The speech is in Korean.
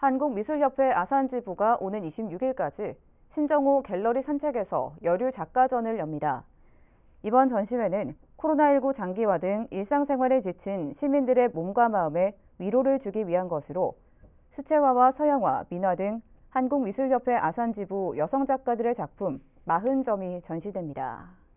한국미술협회 아산지부가 오는 26일까지 신정호 갤러리 산책에서 여류 작가전을 엽니다. 이번 전시회는 코로나19 장기화 등 일상생활에 지친 시민들의 몸과 마음에 위로를 주기 위한 것으로 수채화와 서양화, 민화 등 한국미술협회 아산지부 여성 작가들의 작품 40점이 전시됩니다.